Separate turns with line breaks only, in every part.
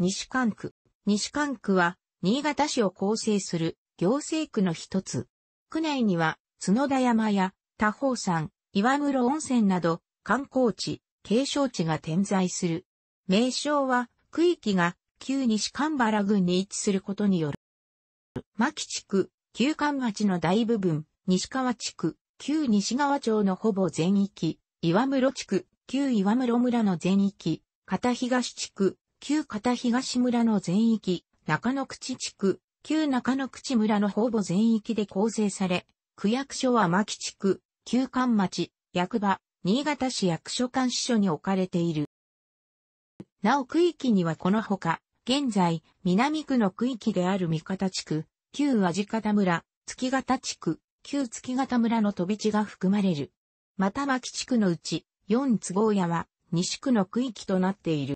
西関区。西関区は、新潟市を構成する行政区の一つ。区内には、角田山や多宝山、岩室温泉など、観光地、景勝地が点在する。名称は、区域が旧西神原郡に位置することによる。牧地区、旧館町の大部分、西川地区、旧西川町のほぼ全域、岩室地区、旧岩室村の全域、片東地区、旧片東村の全域、中野口地区、旧中野口村のほぼ全域で構成され、区役所は牧地区、旧館町、役場、新潟市役所監視所に置かれている。なお区域にはこのほか、現在、南区の区域である三方地区、旧地方村、月形地区、旧月形村の飛び地が含まれる。また牧地区のうち、四坪屋は、西区の区域となっている。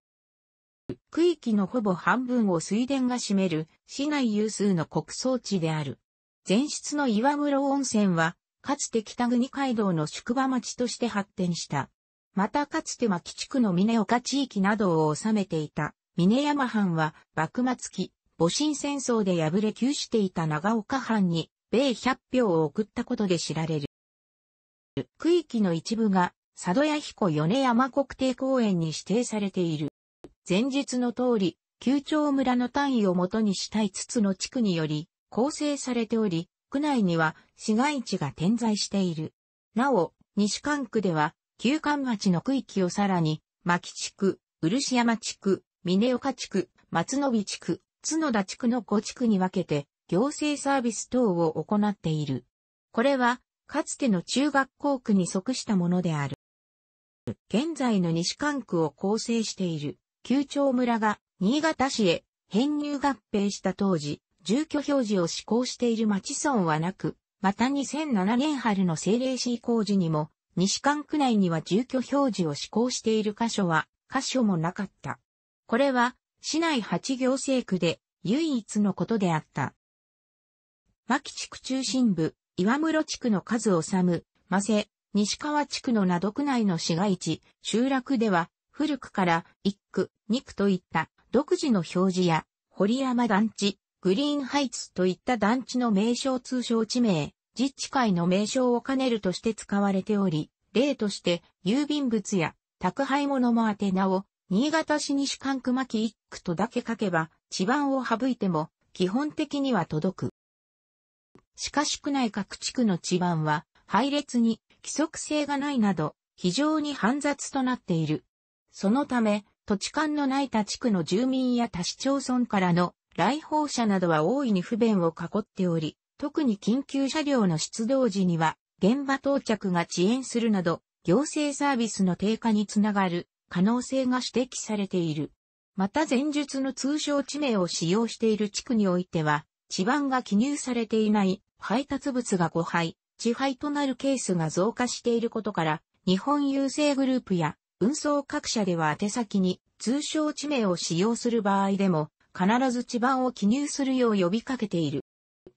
区域のほぼ半分を水田が占める市内有数の国葬地である。前室の岩室温泉は、かつて北国街道の宿場町として発展した。またかつて牧地区の峰岡地域などを治めていた峰山藩は幕末期、戊辰戦争で敗れ窮していた長岡藩に米100票を送ったことで知られる。区域の一部が佐渡屋彦米山国定公園に指定されている。前述の通り、九町村の単位をもとにした5つの地区により構成されており、区内には市街地が点在している。なお、西関区では、旧関町の区域をさらに、牧地区、漆山地区、峰岡地区、松延地区、角田地区の5地区に分けて、行政サービス等を行っている。これは、かつての中学校区に即したものである。現在の西関区を構成している。旧町村が新潟市へ編入合併した当時、住居表示を施行している町村はなく、また2007年春の政令市工事にも、西館区内には住居表示を施行している箇所は、箇所もなかった。これは、市内8行政区で唯一のことであった。牧地区中心部、岩室地区の数をむ、ませ、西川地区の名戸区内の市街地、集落では、古くから一区、二区といった独自の表示や、堀山団地、グリーンハイツといった団地の名称通称地名、自治会の名称を兼ねるとして使われており、例として郵便物や宅配物も宛名を新潟市西関区巻一区とだけ書けば、地盤を省いても基本的には届く。しかし区内各地区の地盤は配列に規則性がないなど非常に煩雑となっている。そのため、土地勘のない他地区の住民や他市町村からの来訪者などは大いに不便を囲っており、特に緊急車両の出動時には、現場到着が遅延するなど、行政サービスの低下につながる可能性が指摘されている。また前述の通称地名を使用している地区においては、地盤が記入されていない配達物が誤配、地配となるケースが増加していることから、日本郵政グループや運送各社では宛先に通称地名を使用する場合でも、必ず地番を記入するよう呼びかけている。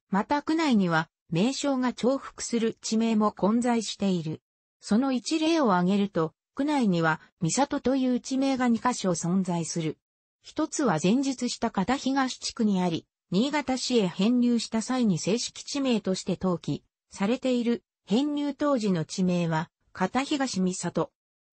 また区内には名称が重複する地名も混在している。その一例を挙げると、区内には三里という地名が2カ所存在する。一つは前述した片東地区にあり、新潟市へ編入した際に正式地名として登記されている編入当時の地名は片東三里、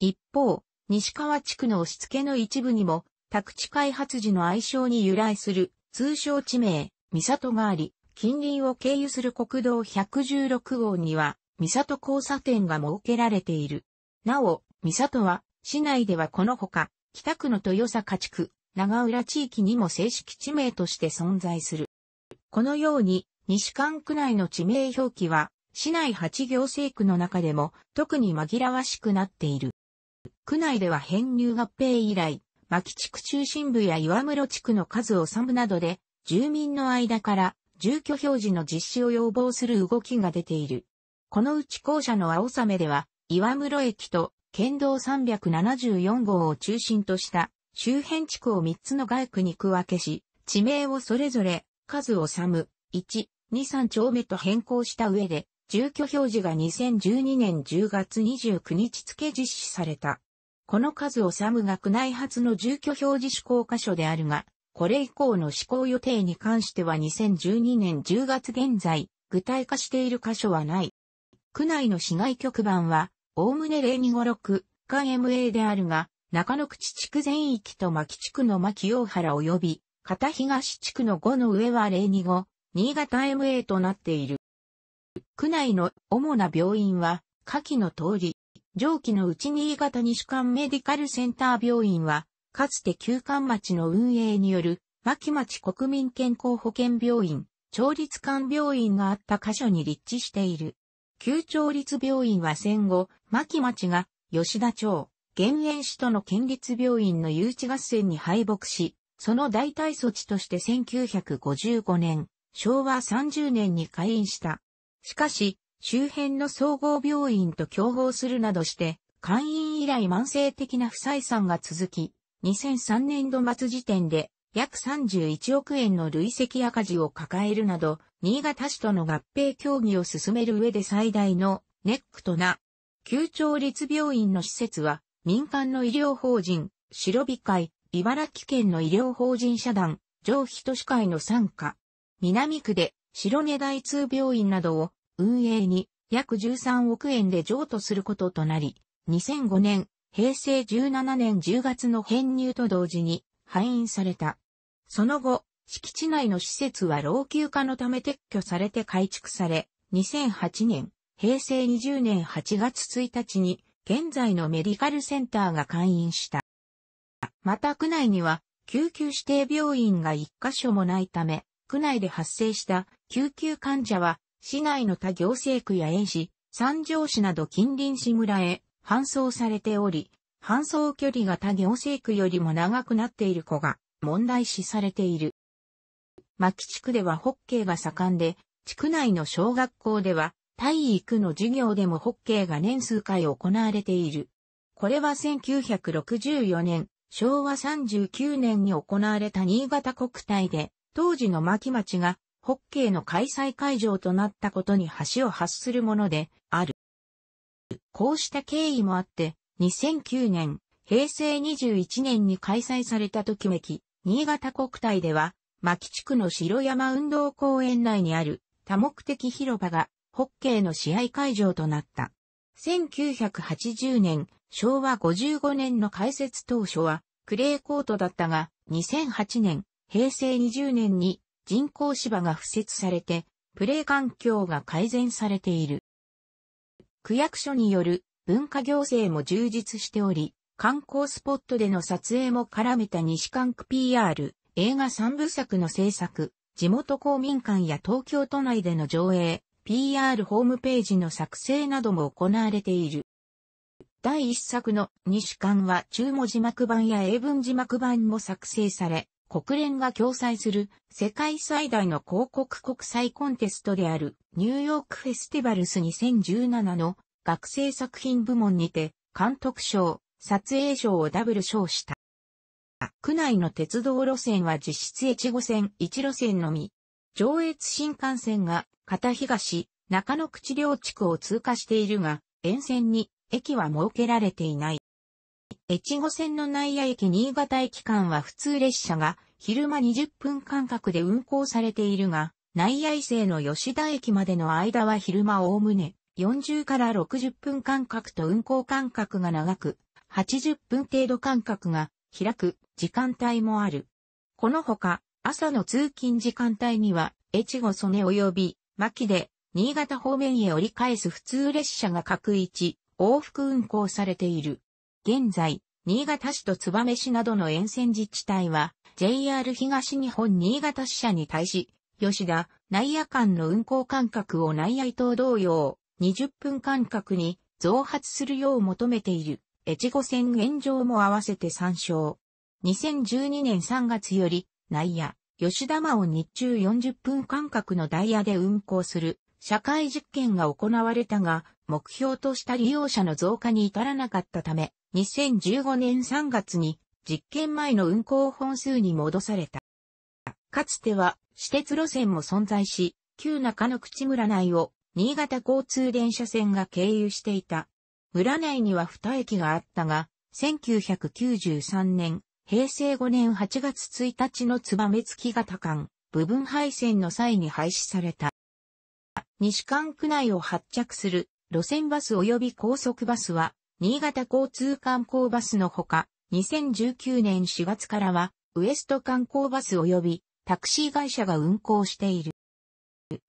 一方、西川地区の押し付けの一部にも、宅地開発時の愛称に由来する、通称地名、三里があり、近隣を経由する国道116号には、三里交差点が設けられている。なお、三里は、市内ではこのほか、北区の豊坂地区、長浦地域にも正式地名として存在する。このように、西関区内の地名表記は、市内8行政区の中でも特に紛らわしくなっている。区内では編入合併以来、牧地区中心部や岩室地区の数を3部などで、住民の間から住居表示の実施を要望する動きが出ている。このうち校舎の青雨では、岩室駅と県道374号を中心とした周辺地区を3つの外区に区分けし、地名をそれぞれ数をサム、1、2、3丁目と変更した上で、住居表示が2012年10月29日付実施された。この数をサムが区内発の住居表示施行箇所であるが、これ以降の施行予定に関しては2012年10月現在、具体化している箇所はない。区内の市外局番は、おおむね0256間 MA であるが、中野口地区全域と牧地区の牧大原及び、片東地区の5の上は025、新潟 MA となっている。区内の主な病院は、下記の通り、上記のうち新潟西館メディカルセンター病院は、かつて旧館町の運営による、牧町国民健康保険病院、町立館病院があった箇所に立地している。旧町立病院は戦後、牧町が吉田町、原園市との県立病院の誘致合戦に敗北し、その代替措置として1955年、昭和30年に開院したしかし、周辺の総合病院と競合するなどして、会員以来慢性的な不採算が続き、2003年度末時点で約31億円の累積赤字を抱えるなど、新潟市との合併協議を進める上で最大のネックとな、旧町立病院の施設は、民間の医療法人、白尾会、茨城県の医療法人社団、上皮都市会の参加。南区で白根大通病院などを運営に約13億円で譲渡することとなり、2005年、平成17年10月の編入と同時に廃院された。その後、敷地内の施設は老朽化のため撤去されて改築され、2008年、平成20年8月1日に、現在のメディカルセンターが開院した。また区内には、救急指定病院が1カ所もないため、区内で発生した救急患者は、市内の他行政区や園市、三条市など近隣市村へ搬送されており、搬送距離が他行政区よりも長くなっている子が問題視されている。牧地区ではホッケーが盛んで、地区内の小学校では体育の授業でもホッケーが年数回行われている。これは1964年、昭和39年に行われた新潟国体で当時の牧町がホッケーの開催会場となったことに橋を発するものである。こうした経緯もあって、2009年、平成21年に開催されたときめき、新潟国体では、牧地区の城山運動公園内にある多目的広場がホッケーの試合会場となった。1980年、昭和55年の開設当初はクレーコートだったが、2008年、平成20年に人工芝が敷設されて、プレー環境が改善されている。区役所による文化行政も充実しており、観光スポットでの撮影も絡めた西関区 PR、映画三部作の制作、地元公民館や東京都内での上映、PR ホームページの作成なども行われている。第一作の西館は中文字幕版や英文字幕版も作成され、国連が共催する世界最大の広告国際コンテストであるニューヨークフェスティバルス2017の学生作品部門にて監督賞、撮影賞をダブル賞した。区内の鉄道路線は実質越後線1路線のみ。上越新幹線が片東、中野口両地区を通過しているが、沿線に駅は設けられていない。越後線の内野駅新潟駅間は普通列車が昼間20分間隔で運行されているが、内野伊勢の吉田駅までの間は昼間おおむね40から60分間隔と運行間隔が長く、80分程度間隔が開く時間帯もある。このほか、朝の通勤時間帯には、越後曽根及び、牧で、新潟方面へ折り返す普通列車が各一、往復運行されている。現在、新潟市と燕市などの沿線自治体は、JR 東日本新潟支社に対し、吉田、内野間の運行間隔を内野と同様、20分間隔に増発するよう求めている、越後線現状も合わせて参照。2012年3月より、内野、吉田間を日中40分間隔のダイヤで運行する、社会実験が行われたが、目標とした利用者の増加に至らなかったため、2015年3月に実験前の運行本数に戻された。かつては私鉄路線も存在し、旧中野口村内を新潟交通電車線が経由していた。村内には二駅があったが、1993年、平成5年8月1日の燕月型間、部分配線の際に廃止された。西関区内を発着する路線バス及び高速バスは、新潟交通観光バスのほか、2019年4月からは、ウエスト観光バス及びタクシー会社が運行している。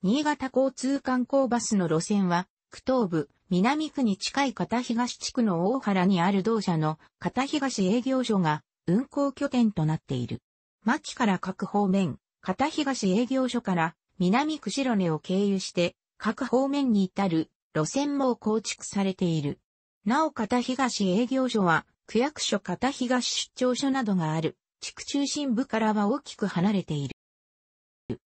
新潟交通観光バスの路線は、区東部、南区に近い片東地区の大原にある同社の片東営業所が運行拠点となっている。牧から各方面、片東営業所から南区白根を経由して各方面に至る路線も構築されている。なお片東営業所は、区役所片東出張所などがある、地区中心部からは大きく離れている。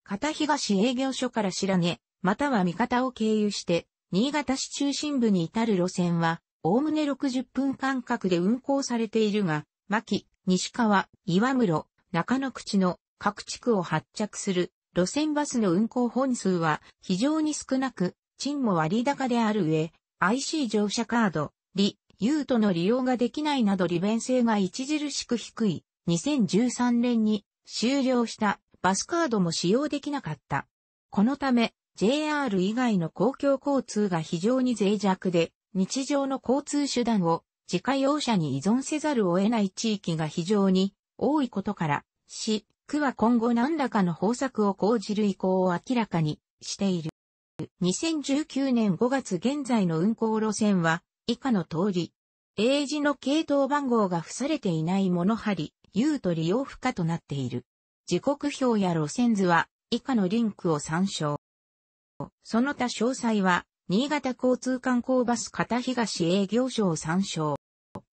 片東営業所から白根、または味方を経由して、新潟市中心部に至る路線は、おおむね60分間隔で運行されているが、牧、西川、岩室、中野口の各地区を発着する路線バスの運行本数は非常に少なく、賃も割高である上、IC 乗車カード、ユートの利用ができないなど利便性が著しく低い、2013年に終了したバスカードも使用できなかった。このため、JR 以外の公共交通が非常に脆弱で、日常の交通手段を自家用車に依存せざるを得ない地域が非常に多いことから、市、区は今後何らかの方策を講じる意向を明らかにしている。2019年5月現在の運行路線は、以下の通り。英字の系統番号が付されていない物張、U と利用不可となっている。時刻表や路線図は以下のリンクを参照。その他詳細は、新潟交通観光バス片東営業所を参照。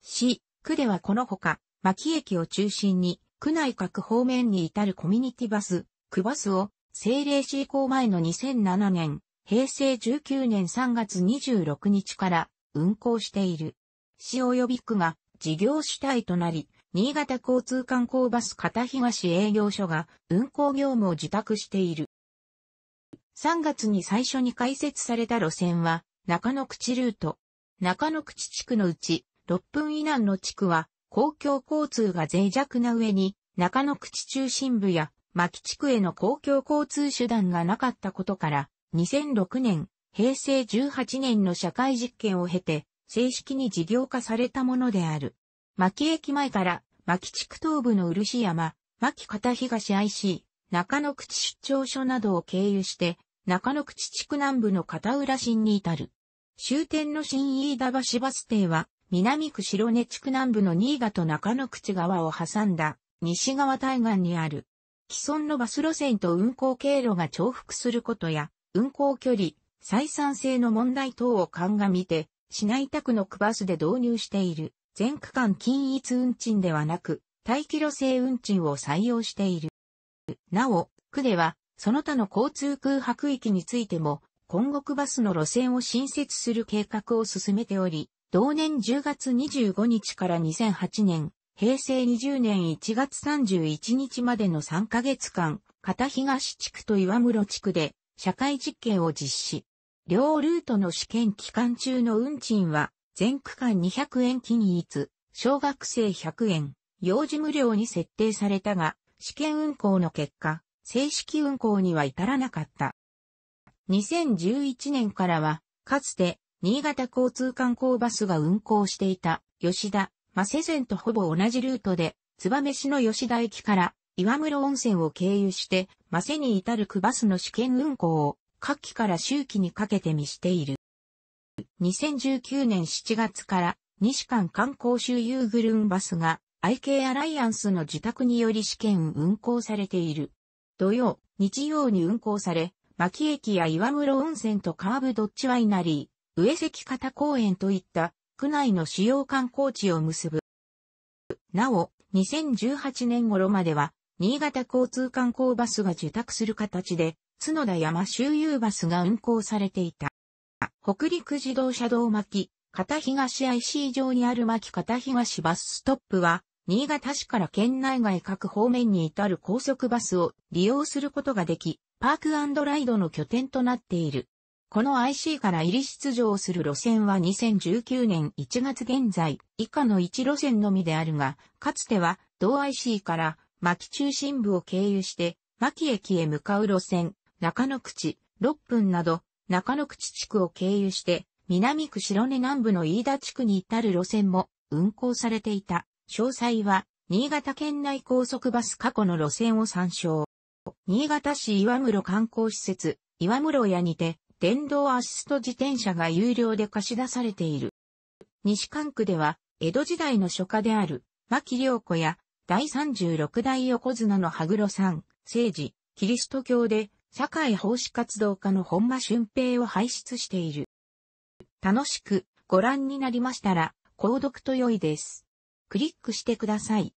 市、区ではこのほか、牧駅を中心に、区内各方面に至るコミュニティバス、区バスを、政令施行前の2007年、平成19年3月26日から、運行している。市及び区が事業主体となり、新潟交通観光バス片東営業所が運行業務を自託している。3月に最初に開設された路線は、中野口ルート。中野口地区のうち、6分以内の地区は、公共交通が脆弱な上に、中野口中心部や、牧地区への公共交通手段がなかったことから、2006年、平成18年の社会実験を経て、正式に事業化されたものである。牧駅前から牧地区東部の漆山、牧片東 IC、中野口出張所などを経由して、中野口地区南部の片浦新に至る。終点の新飯田橋バス停は、南区白根地区南部の新潟と中野口川を挟んだ西側対岸にある。既存のバス路線と運行経路が重複することや、運行距離、採算性の問題等を鑑みて、市内宅の区バスで導入している、全区間均一運賃ではなく、待機路制運賃を採用している。なお、区では、その他の交通空白域についても、今後区バスの路線を新設する計画を進めており、同年10月25日から2008年、平成20年1月31日までの3ヶ月間、片東地区と岩室地区で社会実験を実施。両ルートの試験期間中の運賃は、全区間200円均一、小学生100円、幼児無料に設定されたが、試験運行の結果、正式運行には至らなかった。2011年からは、かつて、新潟交通観光バスが運行していた、吉田、マセゼンとほぼ同じルートで、燕市の吉田駅から、岩室温泉を経由して、マセに至る区バスの試験運行を夏季から秋季にかけて見している。2019年7月から西間観光周遊グルーンバスが IK アライアンスの自宅により試験運行されている。土曜、日曜に運行され、牧駅や岩室温泉とカーブドッジワイナリー、上関方公園といった区内の主要観光地を結ぶ。なお、2018年頃までは、新潟交通観光バスが受託する形で、角田山周遊バスが運行されていた。北陸自動車道巻、片東 IC 上にある巻片東バスストップは、新潟市から県内外各方面に至る高速バスを利用することができ、パークライドの拠点となっている。この IC から入り出場する路線は2019年1月現在、以下の1路線のみであるが、かつては同 IC から牧中心部を経由して、牧駅へ向かう路線、中野口、六分など、中野口地区を経由して、南区白根南部の飯田地区に至る路線も運行されていた。詳細は、新潟県内高速バス過去の路線を参照。新潟市岩室観光施設、岩室屋にて、電動アシスト自転車が有料で貸し出されている。西関区では、江戸時代の書家である、牧良子や、第36代横綱の羽黒さん、聖治、キリスト教で、社会奉仕活動家の本間俊平を輩出している。楽しくご覧になりましたら、購読と良いです。クリックしてください。